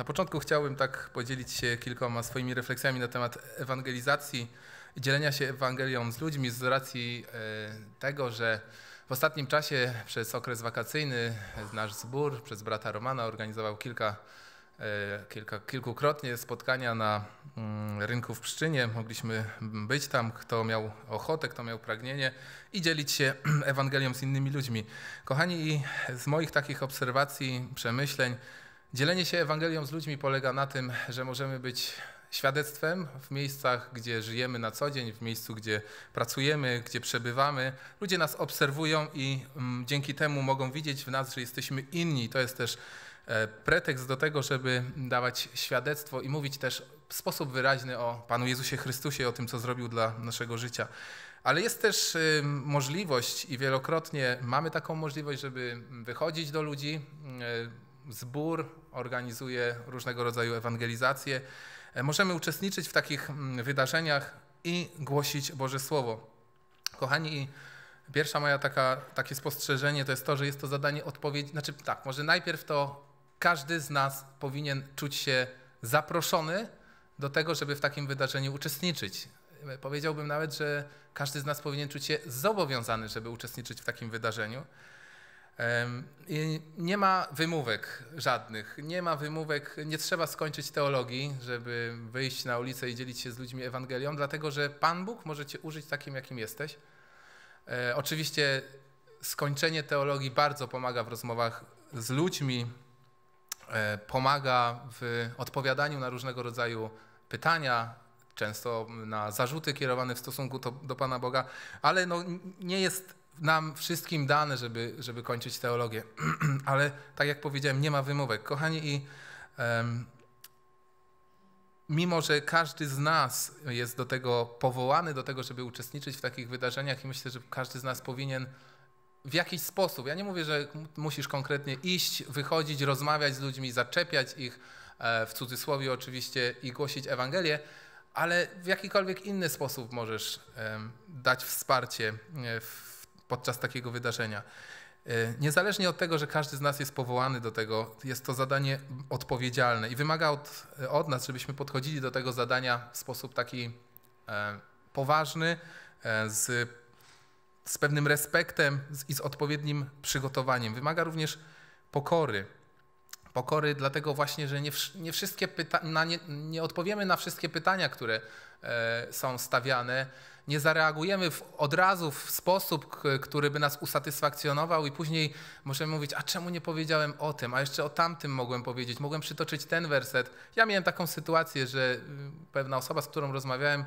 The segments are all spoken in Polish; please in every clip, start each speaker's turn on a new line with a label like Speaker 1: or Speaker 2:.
Speaker 1: Na początku chciałbym tak podzielić się kilkoma swoimi refleksjami na temat ewangelizacji i dzielenia się Ewangelią z ludźmi z racji e, tego, że w ostatnim czasie przez okres wakacyjny nasz zbór przez brata Romana organizował kilka, e, kilka, kilkukrotnie spotkania na mm, rynku w Pszczynie. Mogliśmy być tam, kto miał ochotę, kto miał pragnienie i dzielić się Ewangelią z innymi ludźmi. Kochani, z moich takich obserwacji, przemyśleń, Dzielenie się Ewangelią z ludźmi polega na tym, że możemy być świadectwem w miejscach, gdzie żyjemy na co dzień, w miejscu, gdzie pracujemy, gdzie przebywamy. Ludzie nas obserwują i mm, dzięki temu mogą widzieć w nas, że jesteśmy inni. To jest też e, pretekst do tego, żeby dawać świadectwo i mówić też w sposób wyraźny o Panu Jezusie Chrystusie, o tym, co zrobił dla naszego życia. Ale jest też y, możliwość i wielokrotnie mamy taką możliwość, żeby wychodzić do ludzi. Y, zbór, organizuje różnego rodzaju ewangelizacje. E, możemy uczestniczyć w takich mm, wydarzeniach i głosić Boże Słowo. Kochani, pierwsza moja taka, takie spostrzeżenie to jest to, że jest to zadanie odpowiedzi. Znaczy, tak, może najpierw to każdy z nas powinien czuć się zaproszony do tego, żeby w takim wydarzeniu uczestniczyć. E, powiedziałbym nawet, że każdy z nas powinien czuć się zobowiązany, żeby uczestniczyć w takim wydarzeniu nie ma wymówek żadnych, nie ma wymówek, nie trzeba skończyć teologii, żeby wyjść na ulicę i dzielić się z ludźmi Ewangelią, dlatego że Pan Bóg może cię użyć takim, jakim jesteś. E, oczywiście skończenie teologii bardzo pomaga w rozmowach z ludźmi, e, pomaga w odpowiadaniu na różnego rodzaju pytania, często na zarzuty kierowane w stosunku do Pana Boga, ale no nie jest nam wszystkim dane, żeby, żeby kończyć teologię. Ale tak jak powiedziałem, nie ma wymówek. Kochani, i um, mimo, że każdy z nas jest do tego powołany, do tego, żeby uczestniczyć w takich wydarzeniach, i myślę, że każdy z nas powinien w jakiś sposób, ja nie mówię, że musisz konkretnie iść, wychodzić, rozmawiać z ludźmi, zaczepiać ich, e, w cudzysłowie oczywiście, i głosić Ewangelię, ale w jakikolwiek inny sposób możesz dać wsparcie e, w podczas takiego wydarzenia. E, niezależnie od tego, że każdy z nas jest powołany do tego, jest to zadanie odpowiedzialne i wymaga od, od nas, żebyśmy podchodzili do tego zadania w sposób taki e, poważny, e, z, z pewnym respektem i z odpowiednim przygotowaniem. Wymaga również pokory. Pokory, dlatego właśnie, że nie, nie wszystkie nie, nie odpowiemy na wszystkie pytania, które E, są stawiane, nie zareagujemy w, od razu w sposób, który by nas usatysfakcjonował, i później możemy mówić: A czemu nie powiedziałem o tym, a jeszcze o tamtym mogłem powiedzieć, mogłem przytoczyć ten werset. Ja miałem taką sytuację, że y, pewna osoba, z którą rozmawiałem,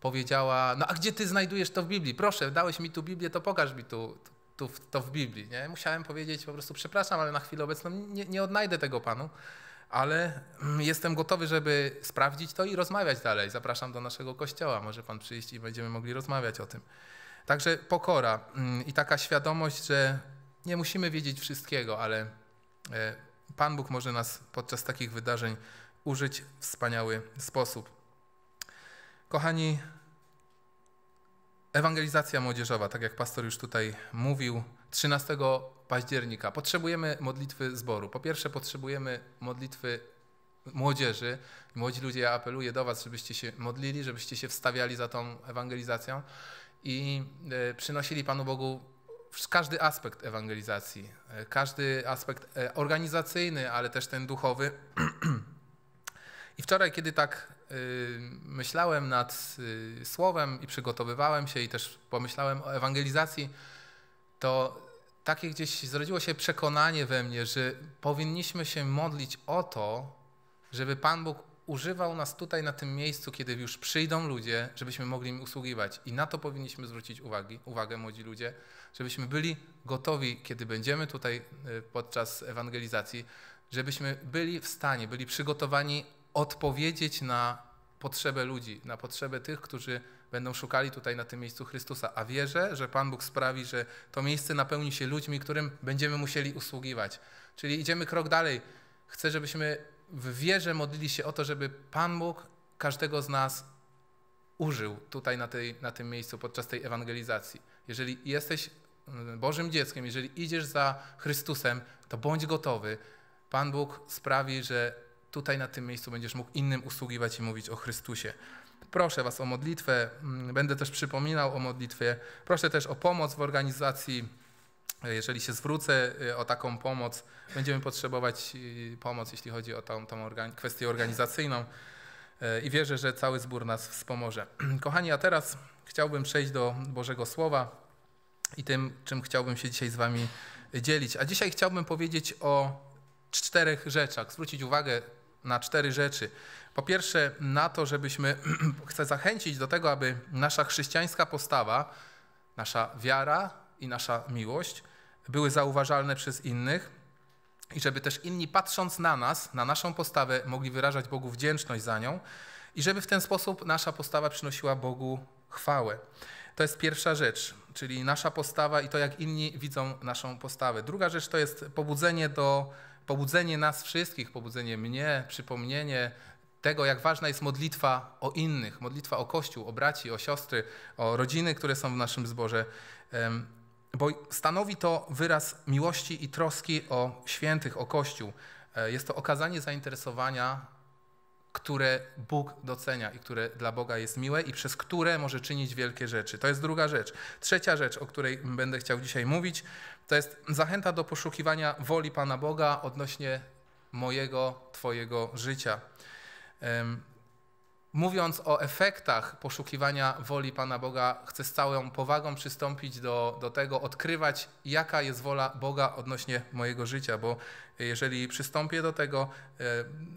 Speaker 1: powiedziała: No a gdzie ty znajdujesz to w Biblii? Proszę, dałeś mi tu Biblię, to pokaż mi tu, tu, to w Biblii. Nie? Musiałem powiedzieć po prostu: Przepraszam, ale na chwilę obecną nie, nie odnajdę tego panu ale mm, jestem gotowy, żeby sprawdzić to i rozmawiać dalej. Zapraszam do naszego kościoła, może Pan przyjść i będziemy mogli rozmawiać o tym. Także pokora mm, i taka świadomość, że nie musimy wiedzieć wszystkiego, ale e, Pan Bóg może nas podczas takich wydarzeń użyć w wspaniały sposób. Kochani, ewangelizacja młodzieżowa, tak jak pastor już tutaj mówił, 13 października. Potrzebujemy modlitwy zboru. Po pierwsze, potrzebujemy modlitwy młodzieży. Młodzi ludzie, ja apeluję do Was, żebyście się modlili, żebyście się wstawiali za tą ewangelizacją i e, przynosili Panu Bogu każdy aspekt ewangelizacji, e, każdy aspekt e, organizacyjny, ale też ten duchowy. I wczoraj, kiedy tak myślałem nad słowem i przygotowywałem się i też pomyślałem o ewangelizacji, to takie gdzieś zrodziło się przekonanie we mnie, że powinniśmy się modlić o to, żeby Pan Bóg używał nas tutaj na tym miejscu, kiedy już przyjdą ludzie, żebyśmy mogli im usługiwać. I na to powinniśmy zwrócić uwagi, uwagę, młodzi ludzie, żebyśmy byli gotowi, kiedy będziemy tutaj y, podczas ewangelizacji, żebyśmy byli w stanie, byli przygotowani odpowiedzieć na potrzebę ludzi, na potrzebę tych, którzy będą szukali tutaj na tym miejscu Chrystusa. A wierzę, że Pan Bóg sprawi, że to miejsce napełni się ludźmi, którym będziemy musieli usługiwać. Czyli idziemy krok dalej. Chcę, żebyśmy w wierze modlili się o to, żeby Pan Bóg każdego z nas użył tutaj na, tej, na tym miejscu podczas tej ewangelizacji. Jeżeli jesteś mm, Bożym dzieckiem, jeżeli idziesz za Chrystusem, to bądź gotowy. Pan Bóg sprawi, że tutaj na tym miejscu będziesz mógł innym usługiwać i mówić o Chrystusie. Proszę Was o modlitwę, mm, będę też przypominał o modlitwie. Proszę też o pomoc w organizacji. E, jeżeli się zwrócę e, o taką pomoc, będziemy potrzebować e, pomoc, jeśli chodzi o tą, tą kwestię organizacyjną i wierzę, że cały zbór nas wspomoże. Kochani, a teraz chciałbym przejść do Bożego Słowa i tym, czym chciałbym się dzisiaj z Wami dzielić. A dzisiaj chciałbym powiedzieć o czterech rzeczach, zwrócić uwagę na cztery rzeczy. Po pierwsze, na to, żebyśmy chcę zachęcić do tego, aby nasza chrześcijańska postawa, nasza wiara i nasza miłość były zauważalne przez innych i żeby też inni patrząc na nas, na naszą postawę, mogli wyrażać Bogu wdzięczność za nią i żeby w ten sposób nasza postawa przynosiła Bogu chwałę. To jest pierwsza rzecz, czyli nasza postawa i to, jak inni widzą naszą postawę. Druga rzecz to jest pobudzenie do pobudzenie nas wszystkich, pobudzenie mnie, przypomnienie tego, jak ważna jest modlitwa o innych, modlitwa o Kościół, o braci, o siostry, o rodziny, które są w naszym zborze, bo stanowi to wyraz miłości i troski o świętych, o Kościół. E, jest to okazanie zainteresowania, które Bóg docenia i które dla Boga jest miłe i przez które może czynić wielkie rzeczy. To jest druga rzecz. Trzecia rzecz, o której będę chciał dzisiaj mówić, to jest zachęta do poszukiwania woli Pana Boga odnośnie mojego, Twojego życia. Mówiąc o efektach poszukiwania woli Pana Boga, chcę z całą powagą przystąpić do, do tego, odkrywać, jaka jest wola Boga odnośnie mojego życia, bo jeżeli przystąpię do tego,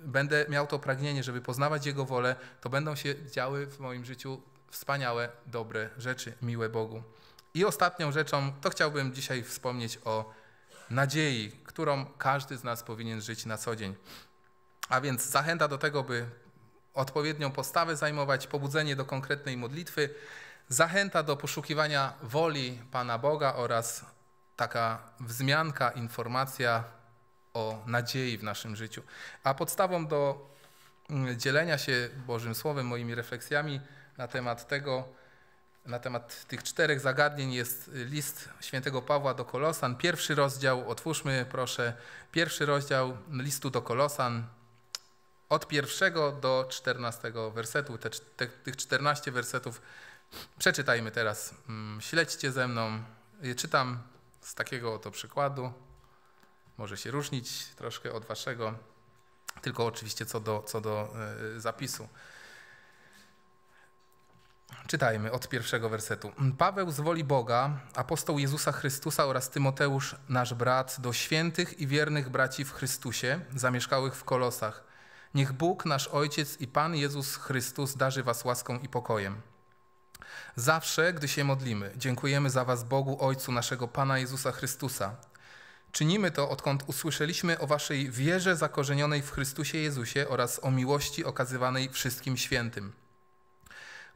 Speaker 1: będę miał to pragnienie, żeby poznawać Jego wolę, to będą się działy w moim życiu wspaniałe, dobre rzeczy, miłe Bogu. I ostatnią rzeczą, to chciałbym dzisiaj wspomnieć o nadziei, którą każdy z nas powinien żyć na co dzień. A więc zachęta do tego, by odpowiednią postawę zajmować, pobudzenie do konkretnej modlitwy, zachęta do poszukiwania woli Pana Boga oraz taka wzmianka, informacja o nadziei w naszym życiu. A podstawą do mm, dzielenia się Bożym Słowem, moimi refleksjami na temat tego, na temat tych czterech zagadnień jest list świętego Pawła do Kolosan. Pierwszy rozdział, otwórzmy proszę, pierwszy rozdział listu do Kolosan, od pierwszego do czternastego wersetu. Te, te, tych 14 wersetów przeczytajmy teraz. Mm, śledźcie ze mną. Czytam z takiego oto przykładu. Może się różnić troszkę od waszego, tylko oczywiście co do, co do e, zapisu. Czytajmy od pierwszego wersetu. Mm, Paweł z woli Boga, apostoł Jezusa Chrystusa oraz Tymoteusz, nasz brat, do świętych i wiernych braci w Chrystusie, zamieszkałych w Kolosach. Niech Bóg, nasz Ojciec i Pan Jezus Chrystus darzy Was łaską i pokojem. Zawsze, gdy się modlimy, dziękujemy za Was Bogu Ojcu naszego Pana Jezusa Chrystusa. Czynimy to, odkąd usłyszeliśmy o Waszej wierze zakorzenionej w Chrystusie Jezusie oraz o miłości okazywanej wszystkim świętym.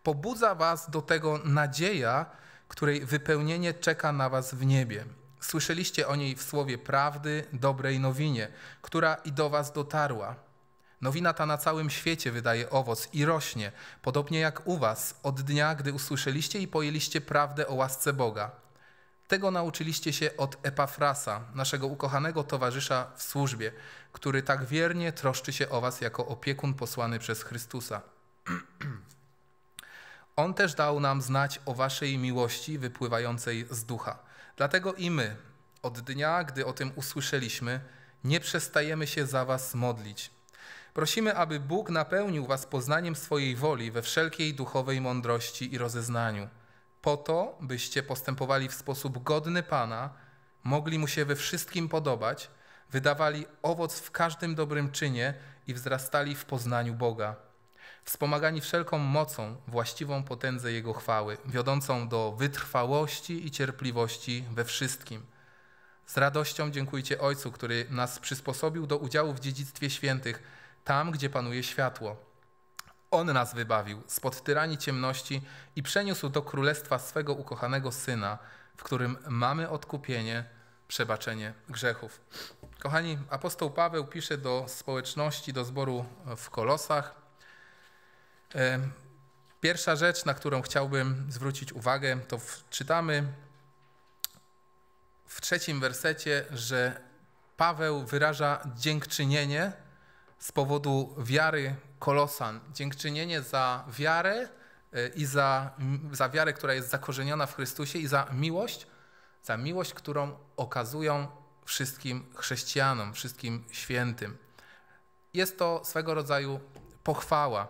Speaker 1: Pobudza Was do tego nadzieja, której wypełnienie czeka na Was w niebie. Słyszeliście o niej w słowie prawdy, dobrej nowinie, która i do Was dotarła. Nowina ta na całym świecie wydaje owoc i rośnie, podobnie jak u was, od dnia, gdy usłyszeliście i pojęliście prawdę o łasce Boga. Tego nauczyliście się od Epafrasa, naszego ukochanego towarzysza w służbie, który tak wiernie troszczy się o was jako opiekun posłany przez Chrystusa. On też dał nam znać o waszej miłości wypływającej z ducha. Dlatego i my, od dnia, gdy o tym usłyszeliśmy, nie przestajemy się za was modlić Prosimy, aby Bóg napełnił Was poznaniem swojej woli we wszelkiej duchowej mądrości i rozeznaniu, po to, byście postępowali w sposób godny Pana, mogli Mu się we wszystkim podobać, wydawali owoc w każdym dobrym czynie i wzrastali w poznaniu Boga, wspomagani wszelką mocą właściwą potędze Jego chwały, wiodącą do wytrwałości i cierpliwości we wszystkim. Z radością dziękujcie Ojcu, który nas przysposobił do udziału w dziedzictwie świętych tam gdzie panuje światło. On nas wybawił spod tyranii ciemności i przeniósł do królestwa swego ukochanego syna, w którym mamy odkupienie, przebaczenie grzechów. Kochani, apostoł Paweł pisze do społeczności, do zboru w Kolosach. Pierwsza rzecz, na którą chciałbym zwrócić uwagę, to czytamy w trzecim wersecie, że Paweł wyraża dziękczynienie z powodu wiary kolosan. Dziękczynienie za wiarę y, i za, za wiarę, która jest zakorzeniona w Chrystusie i za miłość, za miłość, którą okazują wszystkim chrześcijanom, wszystkim świętym. Jest to swego rodzaju pochwała.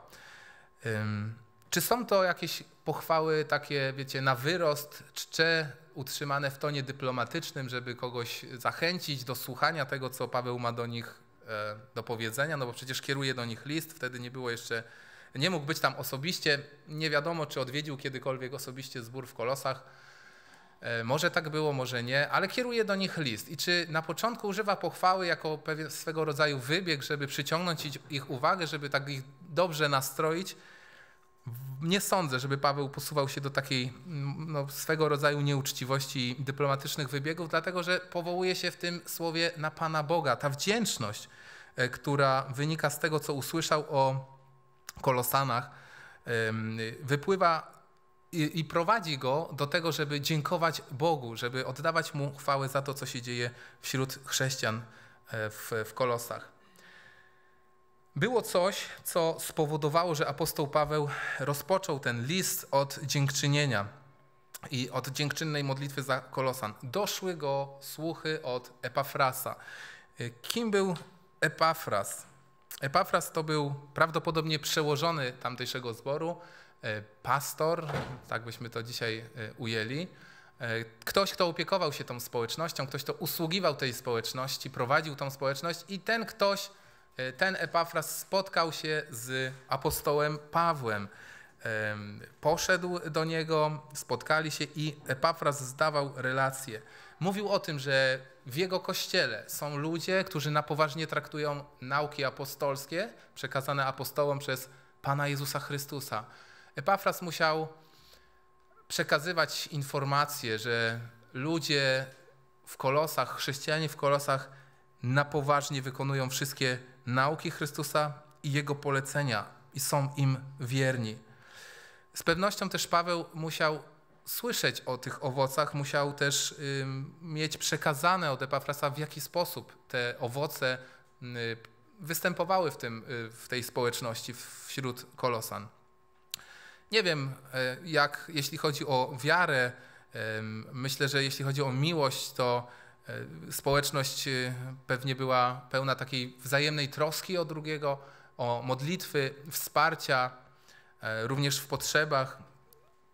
Speaker 1: Czy są to jakieś pochwały takie, wiecie, na wyrost, czcze, utrzymane w tonie dyplomatycznym, żeby kogoś zachęcić do słuchania tego, co Paweł ma do nich E, do powiedzenia, no bo przecież kieruje do nich list, wtedy nie było jeszcze, nie mógł być tam osobiście, nie wiadomo czy odwiedził kiedykolwiek osobiście zbór w Kolosach, e, może tak było, może nie, ale kieruje do nich list. I czy na początku używa pochwały jako pewien swego rodzaju wybieg, żeby przyciągnąć ich uwagę, żeby tak ich dobrze nastroić, nie sądzę, żeby Paweł posuwał się do takiej mm, no, swego rodzaju nieuczciwości i dyplomatycznych wybiegów, dlatego że powołuje się w tym słowie na Pana Boga. Ta wdzięczność, e, która wynika z tego, co usłyszał o Kolosanach, wypływa i, i, prowadzi go do tego, żeby dziękować Bogu, żeby oddawać mu chwałę za to, co się dzieje wśród chrześcijan e, w, w Kolosach. Było coś, co spowodowało, że apostoł Paweł rozpoczął ten list od dziękczynienia i od dziękczynnej modlitwy za Kolosan. Doszły go słuchy od Epafrasa. Y, kim był Epafras? Epafras to był prawdopodobnie przełożony tamtejszego zboru, y, pastor, tak byśmy to dzisiaj y, ujęli. Ktoś, kto opiekował się tą społecznością, ktoś, kto usługiwał tej społeczności, prowadził tą społeczność i ten ktoś E, ten Epafras spotkał się z apostołem Pawłem. Poszedł do niego, spotkali się i Epafras zdawał relacje. Mówił o tym, że w jego kościele są ludzie, którzy na poważnie traktują nauki apostolskie przekazane apostołom przez Pana Jezusa Chrystusa. Epafras musiał przekazywać informacje, że ludzie w kolosach, chrześcijanie w kolosach na poważnie wykonują wszystkie nauki Chrystusa i Jego polecenia i są im wierni. Z pewnością też Paweł musiał słyszeć o tych owocach, musiał też mieć przekazane od Epafrasa, w jaki sposób te owoce występowały w, tym, y, w tej społeczności wśród kolosan. Nie wiem, e, jak jeśli chodzi o wiarę, myślę, że jeśli chodzi o miłość, to E, społeczność e, pewnie była pełna takiej wzajemnej troski o drugiego, o modlitwy, wsparcia, e, również w potrzebach.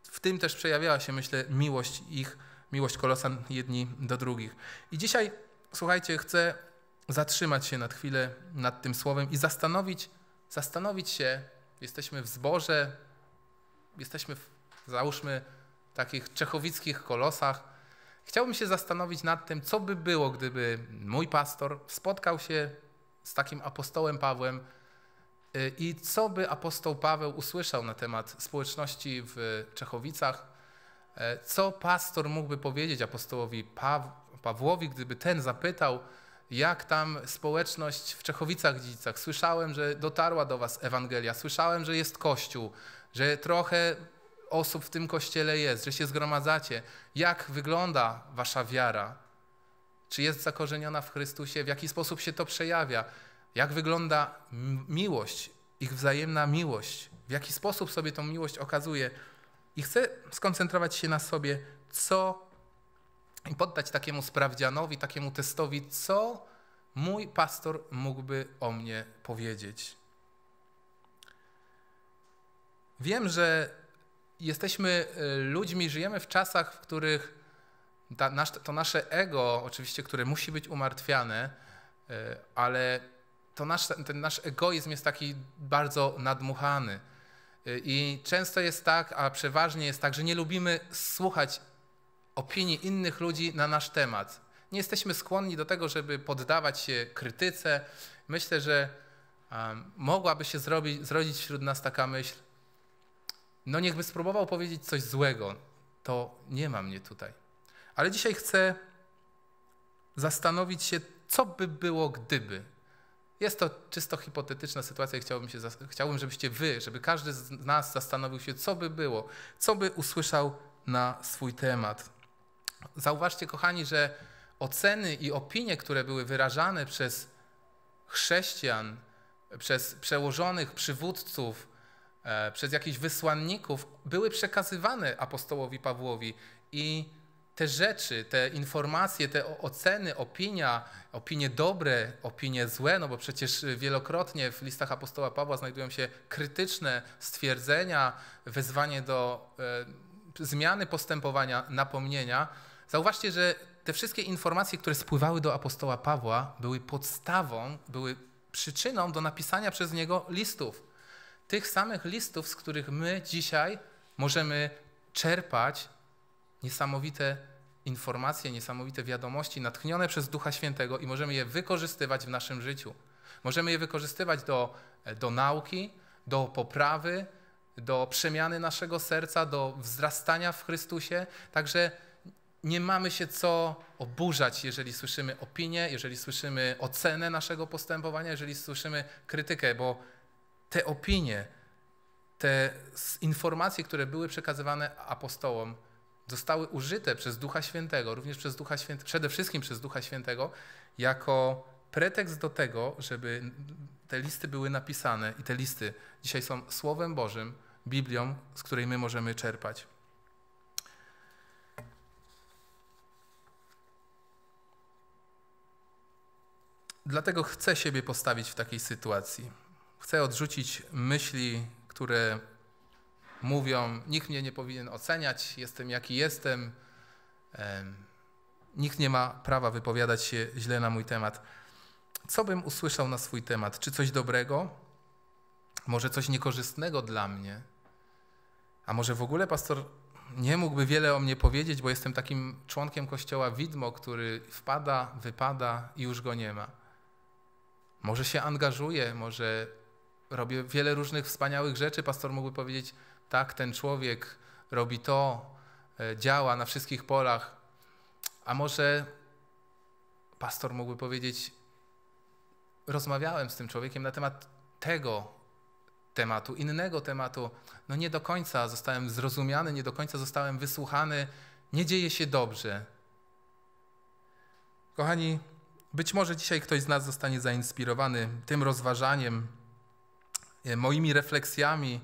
Speaker 1: W tym też przejawiała się, myślę, miłość ich, miłość kolosan jedni do drugich. I dzisiaj, słuchajcie, chcę zatrzymać się nad chwilę nad tym słowem i zastanowić, zastanowić się, jesteśmy w zborze, jesteśmy, w, załóżmy, takich czechowickich kolosach, Chciałbym się zastanowić nad tym, co by było, gdyby mój pastor spotkał się z takim apostołem Pawłem y, i co by apostoł Paweł usłyszał na temat społeczności w Czechowicach, e, co pastor mógłby powiedzieć apostołowi Pawłowi, gdyby ten zapytał, jak tam społeczność w Czechowicach-Dziedzicach. Słyszałem, że dotarła do was Ewangelia, słyszałem, że jest Kościół, że trochę osób w tym kościele jest, że się zgromadzacie, jak wygląda wasza wiara, czy jest zakorzeniona w Chrystusie, w jaki sposób się to przejawia, jak wygląda miłość, ich wzajemna miłość, w jaki sposób sobie tą miłość okazuje. I chcę skoncentrować się na sobie, co i poddać takiemu sprawdzianowi, takiemu testowi, co mój pastor mógłby o mnie powiedzieć. Wiem, że jesteśmy e, ludźmi, żyjemy w czasach, w których to nasze ego, oczywiście, które musi być umartwiane, e, ale to nasz, ten nasz egoizm jest taki bardzo nadmuchany. E, I często jest tak, a przeważnie jest tak, że nie lubimy słuchać opinii innych ludzi na nasz temat. Nie jesteśmy skłonni do tego, żeby poddawać się krytyce. Myślę, że um, mogłaby się zrobić, zrodzić wśród nas taka myśl, no niechby spróbował powiedzieć coś złego, to nie ma mnie tutaj. Ale dzisiaj chcę zastanowić się, co by było, gdyby. Jest to czysto hipotetyczna sytuacja i chciałbym, się, chciałbym, żebyście wy, żeby każdy z nas zastanowił się, co by było, co by usłyszał na swój temat. Zauważcie, kochani, że oceny i opinie, które były wyrażane przez chrześcijan, przez przełożonych przywódców, E, przez jakichś wysłanników były przekazywane apostołowi Pawłowi i te rzeczy, te informacje, te oceny, opinia, opinie dobre, opinie złe, no bo przecież wielokrotnie w listach apostoła Pawła znajdują się krytyczne stwierdzenia, wezwanie do e, zmiany postępowania, napomnienia. Zauważcie, że te wszystkie informacje, które spływały do apostoła Pawła, były podstawą, były przyczyną do napisania przez niego listów tych samych listów, z których my dzisiaj możemy czerpać niesamowite informacje, niesamowite wiadomości natchnione przez Ducha Świętego i możemy je wykorzystywać w naszym życiu. Możemy je wykorzystywać do, e, do nauki, do poprawy, do przemiany naszego serca, do wzrastania w Chrystusie. Także nie mamy się co oburzać, jeżeli słyszymy opinię, jeżeli słyszymy ocenę naszego postępowania, jeżeli słyszymy krytykę, bo te opinie, te informacje, które były przekazywane apostołom, zostały użyte przez Ducha Świętego, również przez Ducha Świętego, przede wszystkim przez Ducha Świętego, jako pretekst do tego, żeby te listy były napisane i te listy dzisiaj są Słowem Bożym, Biblią, z której my możemy czerpać. Dlatego chcę siebie postawić w takiej sytuacji Chcę odrzucić myśli, które mówią: Nikt mnie nie powinien oceniać, jestem jaki jestem, nikt nie ma prawa wypowiadać się źle na mój temat. Co bym usłyszał na swój temat? Czy coś dobrego? Może coś niekorzystnego dla mnie? A może w ogóle pastor nie mógłby wiele o mnie powiedzieć, bo jestem takim członkiem kościoła widmo, który wpada, wypada i już go nie ma. Może się angażuje, może robię wiele różnych wspaniałych rzeczy. Pastor mógłby powiedzieć, tak, ten człowiek robi to, e, działa na wszystkich polach. A może pastor mógłby powiedzieć, rozmawiałem z tym człowiekiem na temat tego tematu, innego tematu. No nie do końca zostałem zrozumiany, nie do końca zostałem wysłuchany. Nie dzieje się dobrze. Kochani, być może dzisiaj ktoś z nas zostanie zainspirowany tym rozważaniem, E, moimi refleksjami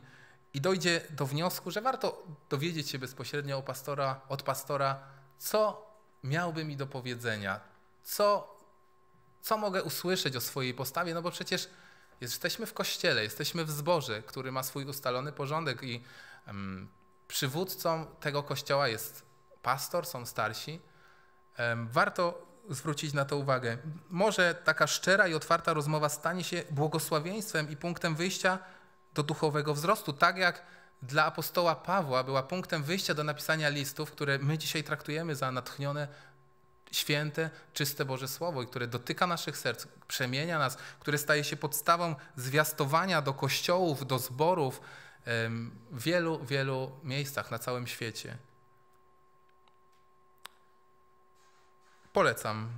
Speaker 1: i dojdzie do wniosku, że warto dowiedzieć się bezpośrednio pastora, od pastora, co miałby mi do powiedzenia, co, co mogę usłyszeć o swojej postawie, no bo przecież jesteśmy w kościele, jesteśmy w zborze, który ma swój ustalony porządek i um, przywódcą tego kościoła jest pastor, są starsi. Um, warto zwrócić na to uwagę. Może taka szczera i otwarta rozmowa stanie się błogosławieństwem i punktem wyjścia do duchowego wzrostu, tak jak dla apostoła Pawła była punktem wyjścia do napisania listów, które my dzisiaj traktujemy za natchnione, święte, czyste Boże Słowo i które dotyka naszych serc, przemienia nas, które staje się podstawą zwiastowania do kościołów, do zborów w wielu, wielu miejscach na całym świecie. polecam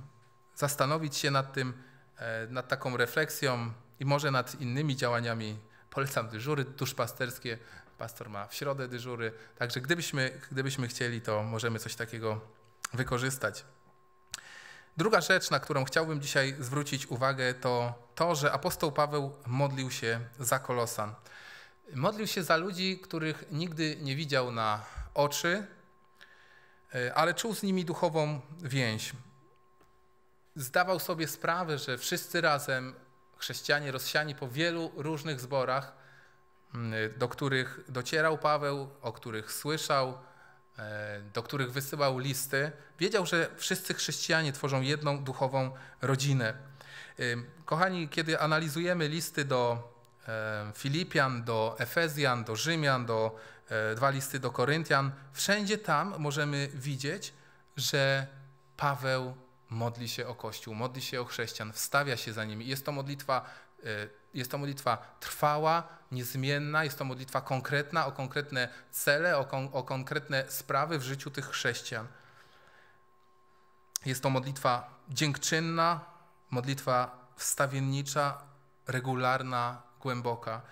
Speaker 1: zastanowić się nad tym, e, nad taką refleksją i może nad innymi działaniami. Polecam dyżury duszpasterskie. Pastor ma w środę dyżury. Także gdybyśmy, gdybyśmy chcieli, to możemy coś takiego wykorzystać. Druga rzecz, na którą chciałbym dzisiaj zwrócić uwagę, to to, że apostoł Paweł modlił się za Kolosan. Modlił się za ludzi, których nigdy nie widział na oczy, e, ale czuł z nimi duchową więź zdawał sobie sprawę, że wszyscy razem, chrześcijanie rozsiani po wielu różnych zborach, mm, do których docierał Paweł, o których słyszał, e, do których wysyłał listy, wiedział, że wszyscy chrześcijanie tworzą jedną duchową rodzinę. Kochani, kiedy analizujemy listy do e, Filipian, do Efezjan, do Rzymian, do e, dwa listy do Koryntian, wszędzie tam możemy widzieć, że Paweł modli się o Kościół, modli się o chrześcijan, wstawia się za nimi. Jest to modlitwa, e, jest to modlitwa trwała, niezmienna, jest to modlitwa konkretna o konkretne cele, o, kon, o konkretne sprawy w życiu tych chrześcijan. Jest to modlitwa dziękczynna, modlitwa wstawiennicza, regularna, głęboka.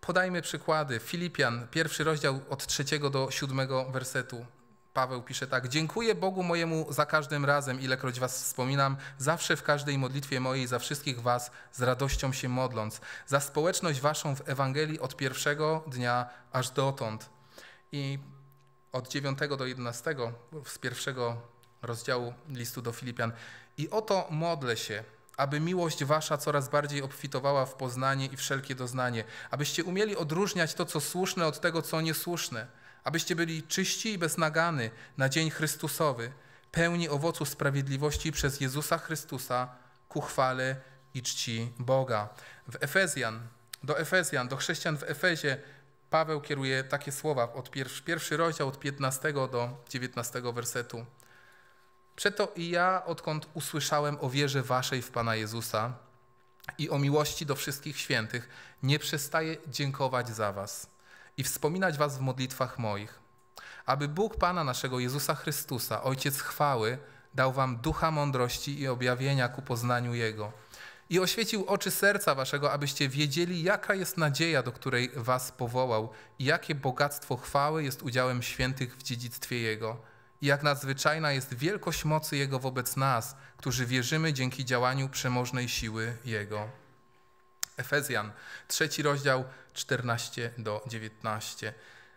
Speaker 1: Podajmy przykłady. Filipian, pierwszy rozdział od trzeciego do siódmego wersetu. Paweł pisze tak: Dziękuję Bogu mojemu za każdym razem, ilekroć was wspominam, zawsze w każdej modlitwie mojej, za wszystkich was, z radością się modląc, za społeczność waszą w Ewangelii od pierwszego dnia aż dotąd. I od 9 do 11 z pierwszego rozdziału listu do Filipian. I oto modlę się, aby miłość wasza coraz bardziej obfitowała w poznanie i wszelkie doznanie, abyście umieli odróżniać to, co słuszne, od tego, co niesłuszne abyście byli czyści i bez nagany na dzień Chrystusowy, pełni owocu sprawiedliwości przez Jezusa Chrystusa ku chwale i czci Boga. W Efezjan, do Efezjan, do chrześcijan w Efezie Paweł kieruje takie słowa od pierwszy, pierwszy rozdział od 15 do 19 wersetu. Przeto i ja, odkąd usłyszałem o wierze waszej w Pana Jezusa i o miłości do wszystkich świętych, nie przestaję dziękować za was i wspominać Was w modlitwach moich, aby Bóg Pana naszego Jezusa Chrystusa, Ojciec chwały, dał Wam ducha mądrości i objawienia ku poznaniu Jego i oświecił oczy serca Waszego, abyście wiedzieli, jaka jest nadzieja, do której Was powołał i jakie bogactwo chwały jest udziałem świętych w dziedzictwie Jego i jak nadzwyczajna jest wielkość mocy Jego wobec nas, którzy wierzymy dzięki działaniu przemożnej siły Jego. Efezjan, trzeci rozdział 14 do 19.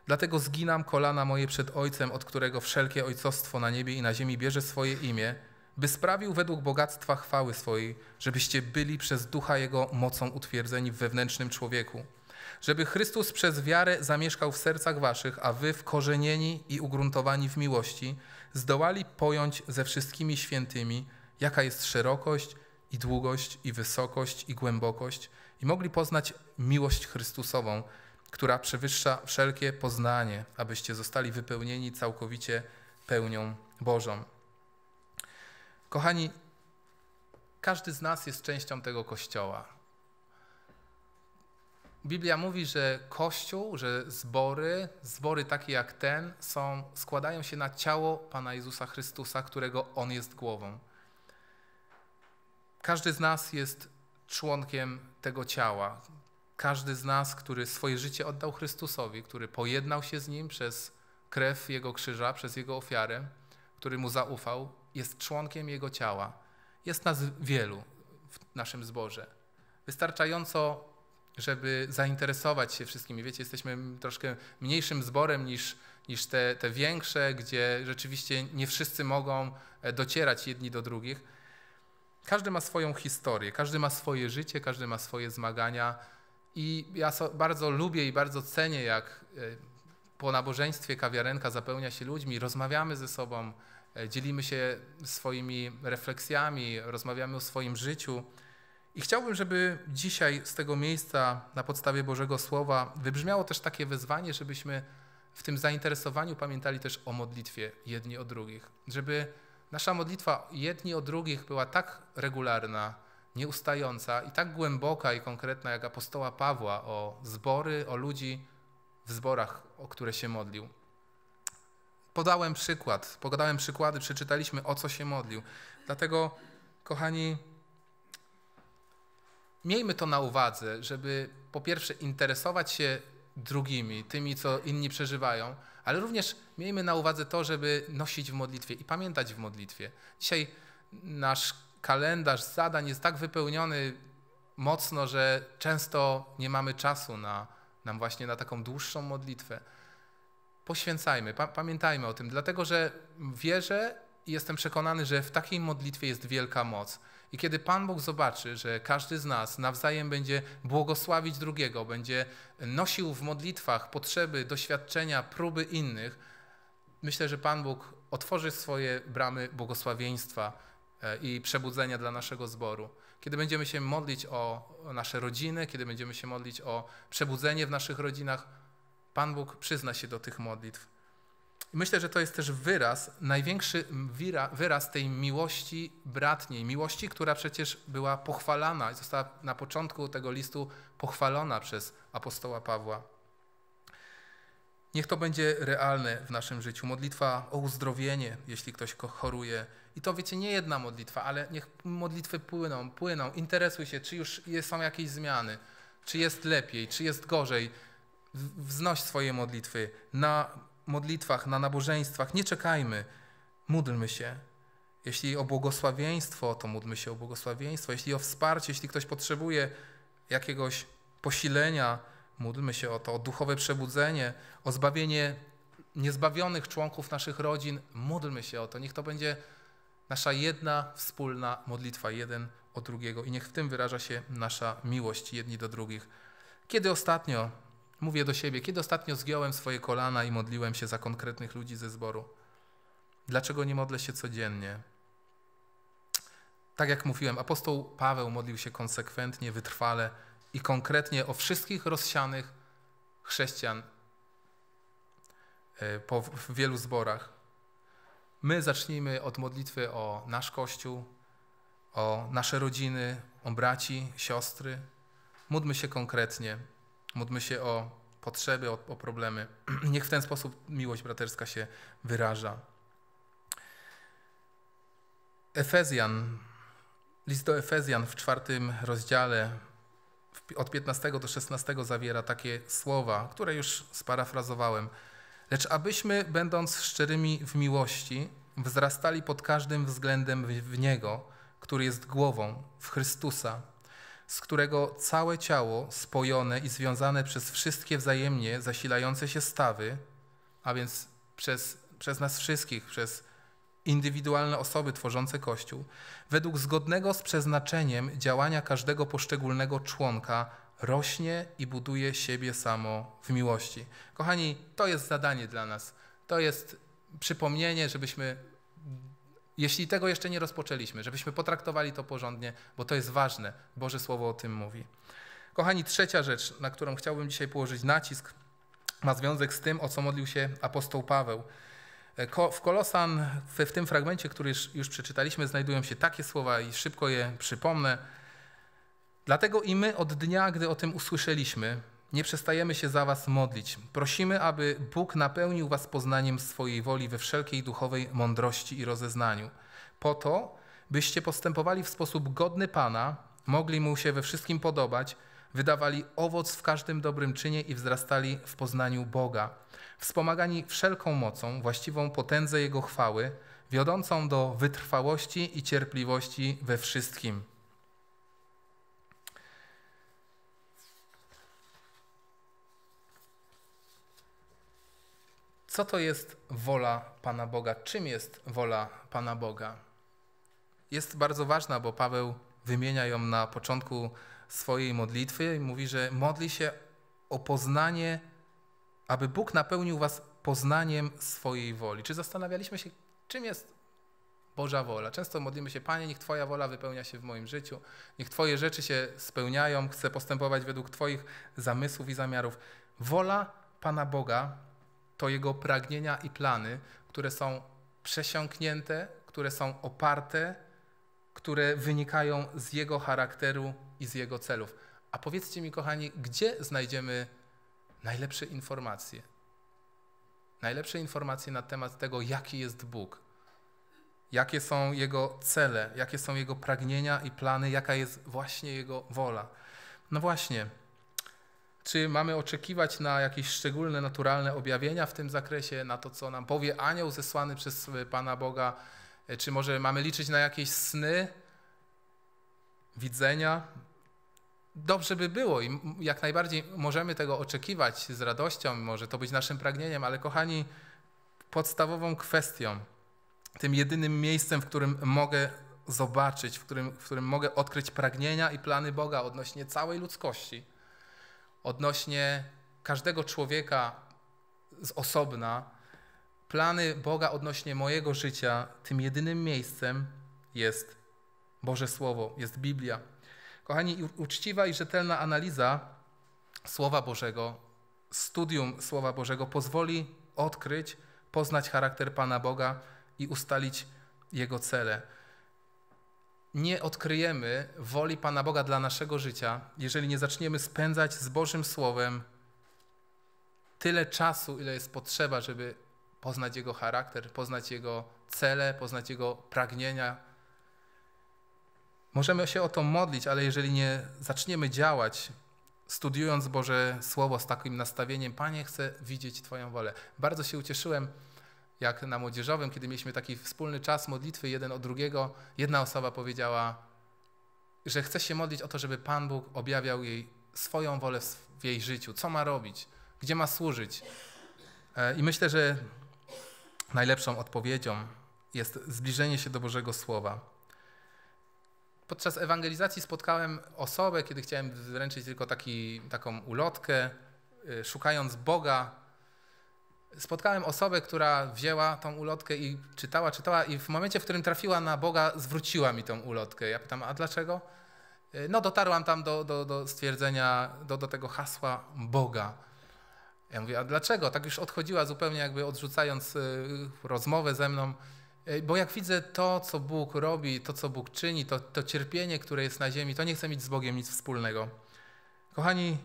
Speaker 1: Dlatego zginam kolana moje przed Ojcem, od którego wszelkie ojcostwo na niebie i na ziemi bierze swoje imię, by sprawił według bogactwa chwały swojej, żebyście byli przez ducha Jego mocą utwierdzeni w wewnętrznym człowieku. Żeby Chrystus przez wiarę zamieszkał w sercach waszych, a wy wkorzenieni i ugruntowani w miłości, zdołali pojąć ze wszystkimi świętymi, jaka jest szerokość i długość i wysokość i głębokość – i mogli poznać miłość Chrystusową, która przewyższa wszelkie poznanie, abyście zostali wypełnieni całkowicie pełnią Bożą. Kochani, każdy z nas jest częścią tego kościoła. Biblia mówi, że kościół, że zbory, zbory takie jak ten, są, składają się na ciało Pana Jezusa Chrystusa, którego On jest głową. Każdy z nas jest członkiem tego ciała. Każdy z nas, który swoje życie oddał Chrystusowi, który pojednał się z Nim przez krew Jego krzyża, przez Jego ofiarę, który Mu zaufał, jest członkiem Jego ciała. Jest nas wielu w naszym zborze. Wystarczająco, żeby zainteresować się wszystkimi. Wiecie, jesteśmy troszkę mniejszym zborem niż, niż te, te większe, gdzie rzeczywiście nie wszyscy mogą e, docierać jedni do drugich każdy ma swoją historię, każdy ma swoje życie, każdy ma swoje zmagania. I ja bardzo lubię i bardzo cenię, jak e, po nabożeństwie kawiarenka zapełnia się ludźmi, rozmawiamy ze sobą, e, dzielimy się swoimi refleksjami, rozmawiamy o swoim życiu. I chciałbym, żeby dzisiaj z tego miejsca, na podstawie Bożego Słowa, wybrzmiało też takie wezwanie, żebyśmy w tym zainteresowaniu pamiętali też o modlitwie jedni o drugich, żeby Nasza modlitwa jedni o drugich była tak regularna, nieustająca i tak głęboka i konkretna jak apostoła Pawła o zbory, o ludzi w zborach, o które się modlił. Podałem przykład, pogadałem przykłady, przeczytaliśmy o co się modlił. Dlatego, kochani, miejmy to na uwadze, żeby po pierwsze interesować się drugimi, tymi, co inni przeżywają, ale również miejmy na uwadze to, żeby nosić w modlitwie i pamiętać w modlitwie. Dzisiaj nasz kalendarz zadań jest tak wypełniony mocno, że często nie mamy czasu na, nam właśnie na taką dłuższą modlitwę. Poświęcajmy, pa, pamiętajmy o tym, dlatego że wierzę, i jestem przekonany, że w takiej modlitwie jest wielka moc. I kiedy Pan Bóg zobaczy, że każdy z nas nawzajem będzie błogosławić drugiego, będzie nosił w modlitwach potrzeby, doświadczenia, próby innych, myślę, że Pan Bóg otworzy swoje bramy błogosławieństwa e, i przebudzenia dla naszego zboru. Kiedy będziemy się modlić o nasze rodziny, kiedy będziemy się modlić o przebudzenie w naszych rodzinach, Pan Bóg przyzna się do tych modlitw. I myślę, że to jest też wyraz, największy wyraz tej miłości bratniej, miłości, która przecież była pochwalana i została na początku tego listu pochwalona przez apostoła Pawła. Niech to będzie realne w naszym życiu. Modlitwa o uzdrowienie, jeśli ktoś choruje. I to wiecie, nie jedna modlitwa, ale niech modlitwy płyną, płyną. Interesuj się, czy już są jakieś zmiany, czy jest lepiej, czy jest gorzej. Wznoś swoje modlitwy na modlitwach, na nabożeństwach. Nie czekajmy, módlmy się. Jeśli o błogosławieństwo, to módlmy się o błogosławieństwo. Jeśli o wsparcie, jeśli ktoś potrzebuje jakiegoś posilenia, módlmy się o to, o duchowe przebudzenie, o zbawienie niezbawionych członków naszych rodzin, módlmy się o to. Niech to będzie nasza jedna wspólna modlitwa, jeden o drugiego i niech w tym wyraża się nasza miłość jedni do drugich. Kiedy ostatnio Mówię do siebie, kiedy ostatnio zgiąłem swoje kolana i modliłem się za konkretnych ludzi ze zboru? Dlaczego nie modlę się codziennie? Tak jak mówiłem, apostoł Paweł modlił się konsekwentnie, wytrwale i konkretnie o wszystkich rozsianych chrześcijan e, w wielu zborach. My zacznijmy od modlitwy o nasz Kościół, o nasze rodziny, o braci, siostry. Módlmy się konkretnie. Módlmy się o potrzeby, o, o problemy. Niech w ten sposób miłość braterska się wyraża. Efezjan, list do Efezjan w czwartym rozdziale od 15 do 16 zawiera takie słowa, które już sparafrazowałem. Lecz abyśmy, będąc szczerymi w miłości, wzrastali pod każdym względem w Niego, który jest głową, w Chrystusa – z którego całe ciało spojone i związane przez wszystkie wzajemnie zasilające się stawy, a więc przez, przez nas wszystkich, przez indywidualne osoby tworzące Kościół, według zgodnego z przeznaczeniem działania każdego poszczególnego członka rośnie i buduje siebie samo w miłości. Kochani, to jest zadanie dla nas. To jest przypomnienie, żebyśmy jeśli tego jeszcze nie rozpoczęliśmy, żebyśmy potraktowali to porządnie, bo to jest ważne. Boże Słowo o tym mówi. Kochani, trzecia rzecz, na którą chciałbym dzisiaj położyć nacisk, ma związek z tym, o co modlił się apostoł Paweł. E, w Kolosan, w tym fragmencie, który już przeczytaliśmy, znajdują się takie słowa i szybko je przypomnę. Dlatego i my od dnia, gdy o tym usłyszeliśmy, nie przestajemy się za Was modlić. Prosimy, aby Bóg napełnił Was poznaniem swojej woli we wszelkiej duchowej mądrości i rozeznaniu, po to, byście postępowali w sposób godny Pana, mogli Mu się we wszystkim podobać, wydawali owoc w każdym dobrym czynie i wzrastali w poznaniu Boga, wspomagani wszelką mocą, właściwą potędze Jego chwały, wiodącą do wytrwałości i cierpliwości we wszystkim Co to jest wola Pana Boga? Czym jest wola Pana Boga? Jest bardzo ważna, bo Paweł wymienia ją na początku swojej modlitwy i mówi, że modli się o poznanie, aby Bóg napełnił was poznaniem swojej woli. Czy zastanawialiśmy się, czym jest Boża wola? Często modlimy się, Panie, niech Twoja wola wypełnia się w moim życiu, niech Twoje rzeczy się spełniają, chcę postępować według Twoich zamysłów i zamiarów. Wola Pana Boga to Jego pragnienia i plany, które są przesiąknięte, które są oparte, które wynikają z Jego charakteru i z Jego celów. A powiedzcie mi, kochani, gdzie znajdziemy najlepsze informacje? Najlepsze informacje na temat tego, jaki jest Bóg, jakie są Jego cele, jakie są Jego pragnienia i plany, jaka jest właśnie Jego wola. No właśnie. Czy mamy oczekiwać na jakieś szczególne, naturalne objawienia w tym zakresie, na to, co nam powie anioł zesłany przez Pana Boga? E, czy może mamy liczyć na jakieś sny, widzenia? Dobrze by było i jak najbardziej możemy tego oczekiwać z radością, może to być naszym pragnieniem, ale kochani, podstawową kwestią, tym jedynym miejscem, w którym mogę zobaczyć, w którym, w którym mogę odkryć pragnienia i plany Boga odnośnie całej ludzkości – odnośnie każdego człowieka z osobna, plany Boga odnośnie mojego życia, tym jedynym miejscem jest Boże Słowo, jest Biblia. Kochani, uczciwa i rzetelna analiza Słowa Bożego, studium Słowa Bożego pozwoli odkryć, poznać charakter Pana Boga i ustalić Jego cele nie odkryjemy woli Pana Boga dla naszego życia, jeżeli nie zaczniemy spędzać z Bożym Słowem tyle czasu, ile jest potrzeba, żeby poznać Jego charakter, poznać Jego cele, poznać Jego pragnienia. Możemy się o to modlić, ale jeżeli nie zaczniemy działać, studiując Boże Słowo z takim nastawieniem, Panie, chcę widzieć Twoją wolę. Bardzo się ucieszyłem jak na młodzieżowym, kiedy mieliśmy taki wspólny czas modlitwy jeden od drugiego, jedna osoba powiedziała, że chce się modlić o to, żeby Pan Bóg objawiał jej swoją wolę w jej życiu, co ma robić, gdzie ma służyć. E, I myślę, że najlepszą odpowiedzią jest zbliżenie się do Bożego Słowa. Podczas ewangelizacji spotkałem osobę, kiedy chciałem wręczyć tylko taki, taką ulotkę, e, szukając Boga spotkałem osobę, która wzięła tą ulotkę i czytała, czytała i w momencie, w którym trafiła na Boga, zwróciła mi tą ulotkę. Ja pytam, a dlaczego? Y, no dotarłam tam do, do, do stwierdzenia, do, do tego hasła Boga. Ja mówię, a dlaczego? Tak już odchodziła zupełnie jakby odrzucając y, rozmowę ze mną. Y, bo jak widzę to, co Bóg robi, to, co Bóg czyni, to, to cierpienie, które jest na ziemi, to nie chcę mieć z Bogiem nic wspólnego. Kochani,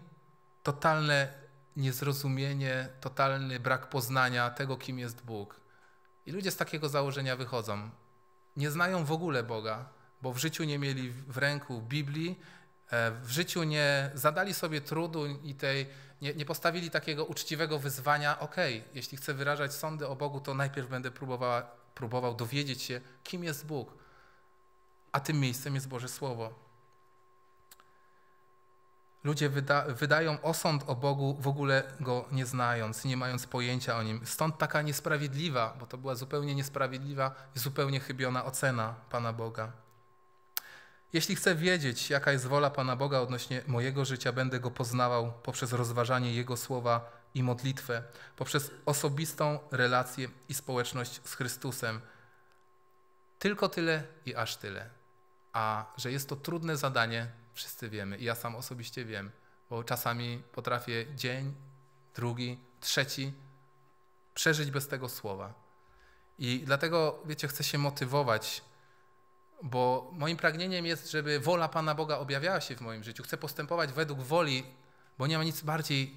Speaker 1: totalne niezrozumienie, totalny brak poznania tego, kim jest Bóg. I ludzie z takiego założenia wychodzą. Nie znają w ogóle Boga, bo w życiu nie mieli w ręku Biblii, e, w życiu nie zadali sobie trudu i tej, nie, nie postawili takiego uczciwego wyzwania, ok, jeśli chcę wyrażać sądy o Bogu, to najpierw będę próbował dowiedzieć się, kim jest Bóg. A tym miejscem jest Boże Słowo. Ludzie wyda wydają osąd o Bogu, w ogóle go nie znając, nie mając pojęcia o nim. Stąd taka niesprawiedliwa, bo to była zupełnie niesprawiedliwa, zupełnie chybiona ocena Pana Boga. Jeśli chcę wiedzieć, jaka jest wola Pana Boga odnośnie mojego życia, będę go poznawał poprzez rozważanie Jego słowa i modlitwę, poprzez osobistą relację i społeczność z Chrystusem. Tylko tyle i aż tyle. A że jest to trudne zadanie, Wszyscy wiemy i ja sam osobiście wiem, bo czasami potrafię dzień, drugi, trzeci przeżyć bez tego słowa. I dlatego, wiecie, chcę się motywować, bo moim pragnieniem jest, żeby wola Pana Boga objawiała się w moim życiu. Chcę postępować według woli, bo nie ma nic bardziej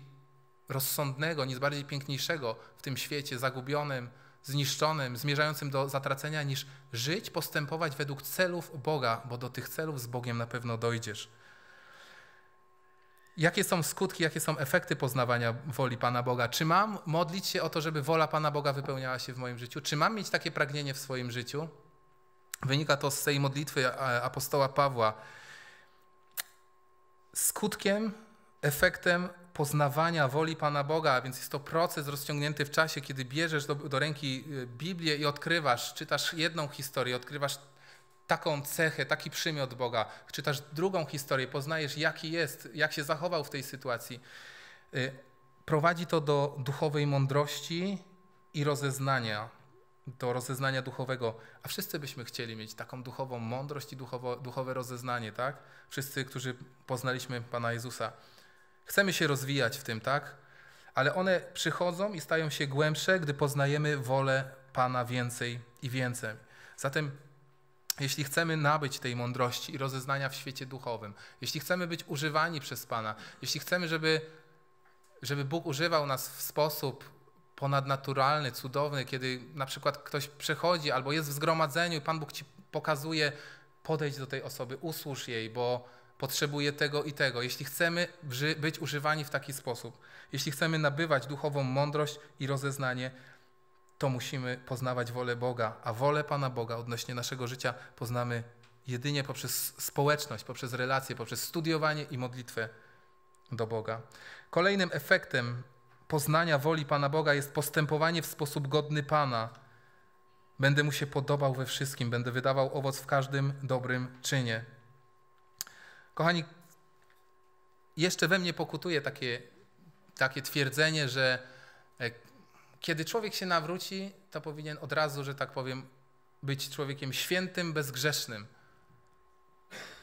Speaker 1: rozsądnego, nic bardziej piękniejszego w tym świecie zagubionym, zniszczonym, zmierzającym do zatracenia, niż żyć, postępować według celów Boga, bo do tych celów z Bogiem na pewno dojdziesz. Jakie są skutki, jakie są efekty poznawania woli Pana Boga? Czy mam modlić się o to, żeby wola Pana Boga wypełniała się w moim życiu? Czy mam mieć takie pragnienie w swoim życiu? Wynika to z tej modlitwy e, apostoła Pawła. Skutkiem, efektem poznawania woli Pana Boga, więc jest to proces rozciągnięty w czasie, kiedy bierzesz do, do ręki y, Biblię i odkrywasz, czytasz jedną historię, odkrywasz taką cechę, taki przymiot Boga, czytasz drugą historię, poznajesz jaki jest, jak się zachował w tej sytuacji. Y, prowadzi to do duchowej mądrości i rozeznania, do rozeznania duchowego. A wszyscy byśmy chcieli mieć taką duchową mądrość i duchowo, duchowe rozeznanie, tak? Wszyscy, którzy poznaliśmy Pana Jezusa. Chcemy się rozwijać w tym, tak? Ale one przychodzą i stają się głębsze, gdy poznajemy wolę Pana więcej i więcej. Zatem jeśli chcemy nabyć tej mądrości i rozeznania w świecie duchowym, jeśli chcemy być używani przez Pana, jeśli chcemy, żeby, żeby Bóg używał nas w sposób ponadnaturalny, cudowny, kiedy na przykład ktoś przechodzi albo jest w zgromadzeniu i Pan Bóg ci pokazuje, podejdź do tej osoby, usłusz jej, bo potrzebuje tego i tego, jeśli chcemy być używani w taki sposób, jeśli chcemy nabywać duchową mądrość i rozeznanie, to musimy poznawać wolę Boga, a wolę Pana Boga odnośnie naszego życia poznamy jedynie poprzez społeczność, poprzez relacje, poprzez studiowanie i modlitwę do Boga. Kolejnym efektem poznania woli Pana Boga jest postępowanie w sposób godny Pana. Będę mu się podobał we wszystkim, będę wydawał owoc w każdym dobrym czynie. Kochani, jeszcze we mnie pokutuje takie, takie twierdzenie, że e, kiedy człowiek się nawróci, to powinien od razu, że tak powiem, być człowiekiem świętym, bezgrzesznym.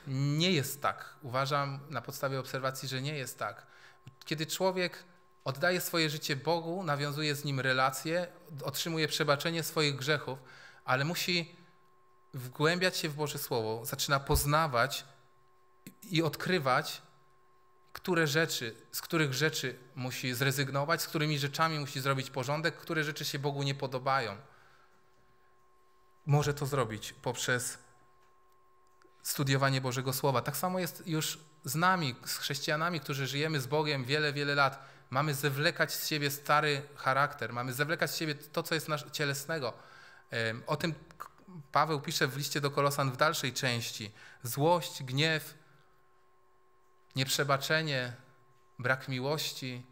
Speaker 1: Nie jest tak. Uważam na podstawie obserwacji, że nie jest tak. Kiedy człowiek oddaje swoje życie Bogu, nawiązuje z nim relacje, otrzymuje przebaczenie swoich grzechów, ale musi wgłębiać się w Boże Słowo, zaczyna poznawać i odkrywać, które rzeczy, z których rzeczy musi zrezygnować, z którymi rzeczami musi zrobić porządek, które rzeczy się Bogu nie podobają. Może to zrobić poprzez studiowanie Bożego Słowa. Tak samo jest już z nami, z chrześcijanami, którzy żyjemy z Bogiem wiele, wiele lat. Mamy zewlekać z siebie stary charakter, mamy zewlekać z siebie to, co jest nasz, cielesnego. O tym Paweł pisze w liście do Kolosan w dalszej części. Złość, gniew, nieprzebaczenie, brak miłości,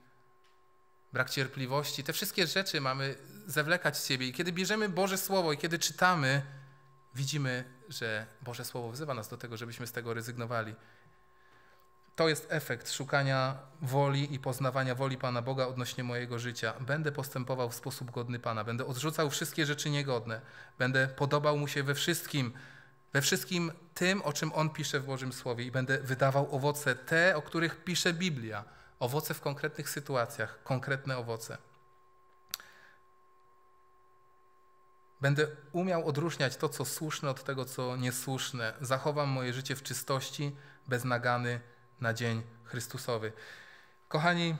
Speaker 1: brak cierpliwości. Te wszystkie rzeczy mamy zewlekać z siebie. I kiedy bierzemy Boże Słowo i kiedy czytamy, widzimy, że Boże Słowo wzywa nas do tego, żebyśmy z tego rezygnowali. To jest efekt szukania woli i poznawania woli Pana Boga odnośnie mojego życia. Będę postępował w sposób godny Pana, będę odrzucał wszystkie rzeczy niegodne, będę podobał mu się we wszystkim we wszystkim tym, o czym On pisze w Bożym Słowie i będę wydawał owoce te, o których pisze Biblia. Owoce w konkretnych sytuacjach, konkretne owoce. Będę umiał odróżniać to, co słuszne, od tego, co niesłuszne. Zachowam moje życie w czystości, bez nagany na dzień Chrystusowy. Kochani,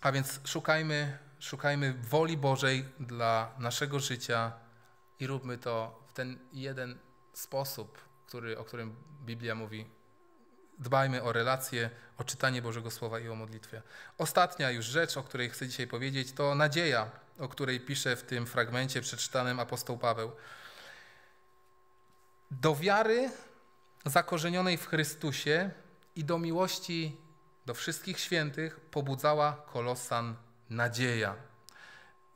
Speaker 1: a więc szukajmy, szukajmy woli Bożej dla naszego życia i róbmy to w ten jeden sposób, który, o którym Biblia mówi, dbajmy o relacje, o czytanie Bożego Słowa i o modlitwie. Ostatnia już rzecz, o której chcę dzisiaj powiedzieć, to nadzieja, o której pisze w tym fragmencie przeczytanym apostoł Paweł. Do wiary zakorzenionej w Chrystusie i do miłości do wszystkich świętych pobudzała kolosan nadzieja.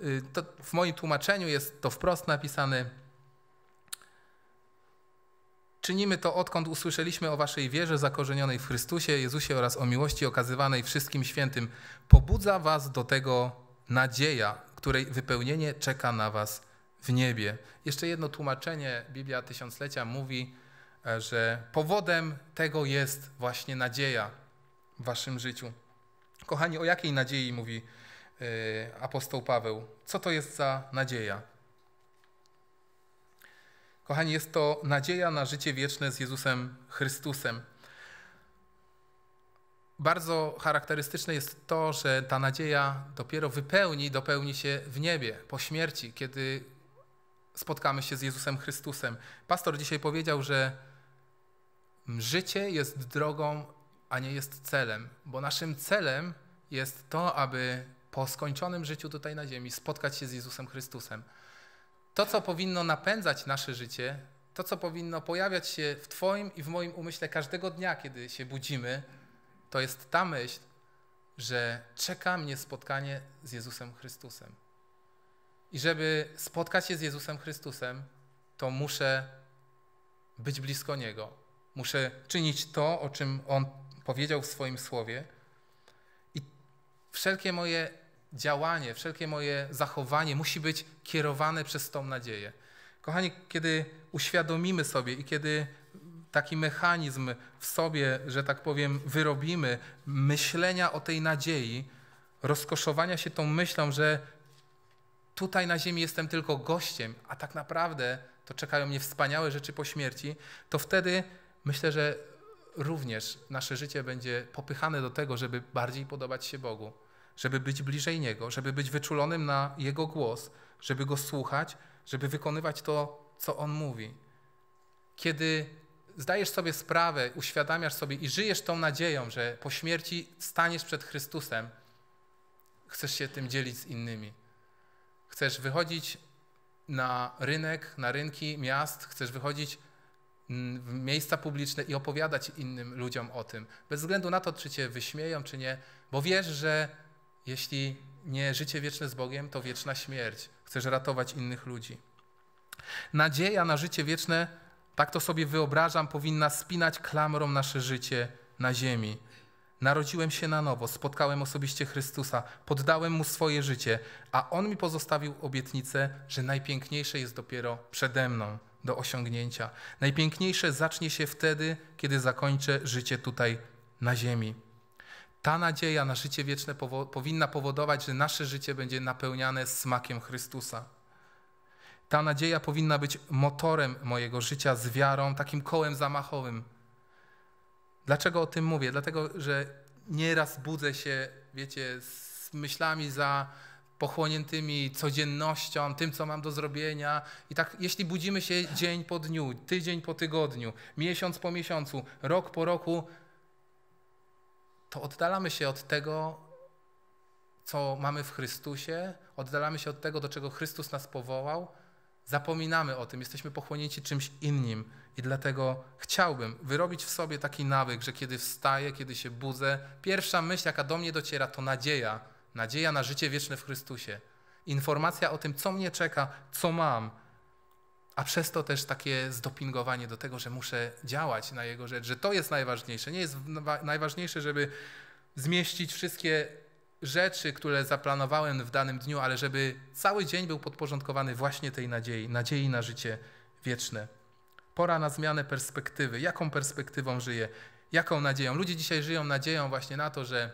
Speaker 1: Y, to w moim tłumaczeniu jest to wprost napisane Czynimy to odkąd usłyszeliśmy o Waszej wierze zakorzenionej w Chrystusie, Jezusie oraz o miłości okazywanej wszystkim świętym. Pobudza Was do tego nadzieja, której wypełnienie czeka na Was w niebie. Jeszcze jedno tłumaczenie Biblia Tysiąclecia mówi, e, że powodem tego jest właśnie nadzieja w Waszym życiu. Kochani, o jakiej nadziei mówi e, apostoł Paweł? Co to jest za nadzieja? Kochani, jest to nadzieja na życie wieczne z Jezusem Chrystusem. Bardzo charakterystyczne jest to, że ta nadzieja dopiero wypełni, dopełni się w niebie, po śmierci, kiedy spotkamy się z Jezusem Chrystusem. Pastor dzisiaj powiedział, że życie jest drogą, a nie jest celem, bo naszym celem jest to, aby po skończonym życiu tutaj na ziemi spotkać się z Jezusem Chrystusem. To, co powinno napędzać nasze życie, to, co powinno pojawiać się w Twoim i w moim umyśle każdego dnia, kiedy się budzimy, to jest ta myśl, że czeka mnie spotkanie z Jezusem Chrystusem. I żeby spotkać się z Jezusem Chrystusem, to muszę być blisko Niego. Muszę czynić to, o czym On powiedział w swoim słowie. I wszelkie moje działanie, wszelkie moje zachowanie musi być kierowane przez tą nadzieję. Kochani, kiedy uświadomimy sobie i kiedy taki mechanizm w sobie, że tak powiem, wyrobimy, myślenia o tej nadziei, rozkoszowania się tą myślą, że tutaj na ziemi jestem tylko gościem, a tak naprawdę to czekają mnie wspaniałe rzeczy po śmierci, to wtedy myślę, że również nasze życie będzie popychane do tego, żeby bardziej podobać się Bogu żeby być bliżej Niego, żeby być wyczulonym na Jego głos, żeby Go słuchać, żeby wykonywać to, co On mówi. Kiedy zdajesz sobie sprawę, uświadamiasz sobie i żyjesz tą nadzieją, że po śmierci staniesz przed Chrystusem, chcesz się tym dzielić z innymi. Chcesz wychodzić na rynek, na rynki miast, chcesz wychodzić w miejsca publiczne i opowiadać innym ludziom o tym, bez względu na to, czy cię wyśmieją, czy nie, bo wiesz, że jeśli nie życie wieczne z Bogiem, to wieczna śmierć. Chcesz ratować innych ludzi. Nadzieja na życie wieczne, tak to sobie wyobrażam, powinna spinać klamrą nasze życie na ziemi. Narodziłem się na nowo, spotkałem osobiście Chrystusa, poddałem mu swoje życie, a on mi pozostawił obietnicę, że najpiękniejsze jest dopiero przede mną do osiągnięcia. Najpiękniejsze zacznie się wtedy, kiedy zakończę życie tutaj na ziemi. Ta nadzieja na życie wieczne powo powinna powodować, że nasze życie będzie napełniane smakiem Chrystusa. Ta nadzieja powinna być motorem mojego życia z wiarą, takim kołem zamachowym. Dlaczego o tym mówię? Dlatego, że nieraz budzę się, wiecie, z myślami za pochłoniętymi codziennością, tym, co mam do zrobienia. I tak, jeśli budzimy się dzień po dniu, tydzień po tygodniu, miesiąc po miesiącu, rok po roku, to oddalamy się od tego, co mamy w Chrystusie, oddalamy się od tego, do czego Chrystus nas powołał, zapominamy o tym, jesteśmy pochłonięci czymś innym i dlatego chciałbym wyrobić w sobie taki nawyk, że kiedy wstaję, kiedy się budzę, pierwsza myśl, jaka do mnie dociera, to nadzieja, nadzieja na życie wieczne w Chrystusie. Informacja o tym, co mnie czeka, co mam, a przez to też takie zdopingowanie do tego, że muszę działać na jego rzecz, że to jest najważniejsze. Nie jest najważniejsze, żeby zmieścić wszystkie rzeczy, które zaplanowałem w danym dniu, ale żeby cały dzień był podporządkowany właśnie tej nadziei, nadziei na życie wieczne. Pora na zmianę perspektywy. Jaką perspektywą żyję? Jaką nadzieją? Ludzie dzisiaj żyją nadzieją właśnie na to, że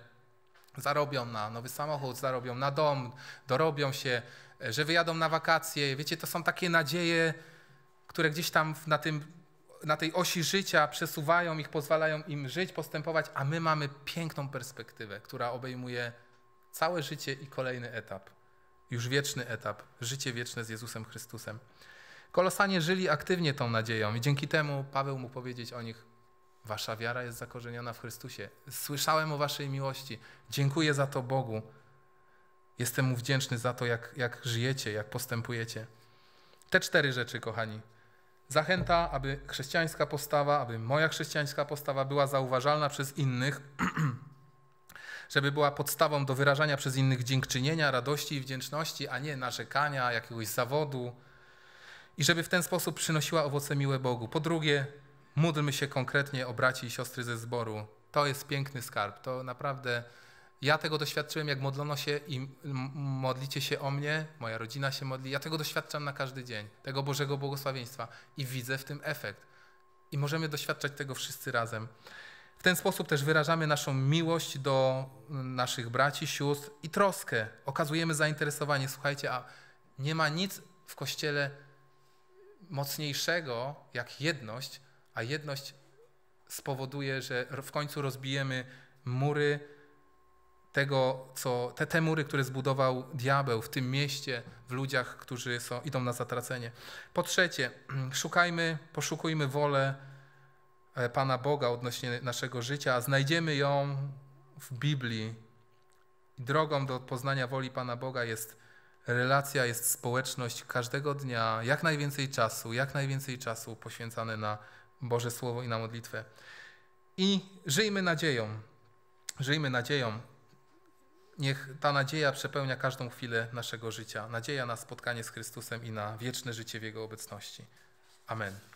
Speaker 1: zarobią na nowy samochód, zarobią na dom, dorobią się, e, że wyjadą na wakacje. Wiecie, to są takie nadzieje, które gdzieś tam na, tym, na tej osi życia przesuwają ich, pozwalają im żyć, postępować, a my mamy piękną perspektywę, która obejmuje całe życie i kolejny etap, już wieczny etap, życie wieczne z Jezusem Chrystusem. Kolosanie żyli aktywnie tą nadzieją i dzięki temu Paweł mógł powiedzieć o nich, wasza wiara jest zakorzeniona w Chrystusie. Słyszałem o waszej miłości, dziękuję za to Bogu. Jestem mu wdzięczny za to, jak, jak żyjecie, jak postępujecie. Te cztery rzeczy, kochani, zachęta, aby chrześcijańska postawa, aby moja chrześcijańska postawa była zauważalna przez innych, żeby była podstawą do wyrażania przez innych dziękczynienia, radości i wdzięczności, a nie narzekania, jakiegoś zawodu. I żeby w ten sposób przynosiła owoce miłe Bogu. Po drugie, módlmy się konkretnie o braci i siostry ze zboru. To jest piękny skarb. To naprawdę ja tego doświadczyłem, jak modlono się i modlicie się o mnie, moja rodzina się modli. Ja tego doświadczam na każdy dzień, tego Bożego błogosławieństwa i widzę w tym efekt. I możemy doświadczać tego wszyscy razem. W ten sposób też wyrażamy naszą miłość do naszych braci, sióstr i troskę. Okazujemy zainteresowanie. Słuchajcie, a nie ma nic w kościele mocniejszego jak jedność, a jedność spowoduje, że w końcu rozbijemy mury tego, co, te, te mury, które zbudował diabeł w tym mieście, w ludziach, którzy są, idą na zatracenie. Po trzecie, szukajmy, poszukujmy wolę e, Pana Boga odnośnie naszego życia, a znajdziemy ją w Biblii. Drogą do poznania woli Pana Boga jest relacja, jest społeczność każdego dnia, jak najwięcej czasu, jak najwięcej czasu poświęcane na Boże Słowo i na modlitwę. I żyjmy nadzieją. Żyjmy nadzieją. Niech ta nadzieja przepełnia każdą chwilę naszego życia. Nadzieja na spotkanie z Chrystusem i na wieczne życie w Jego obecności. Amen.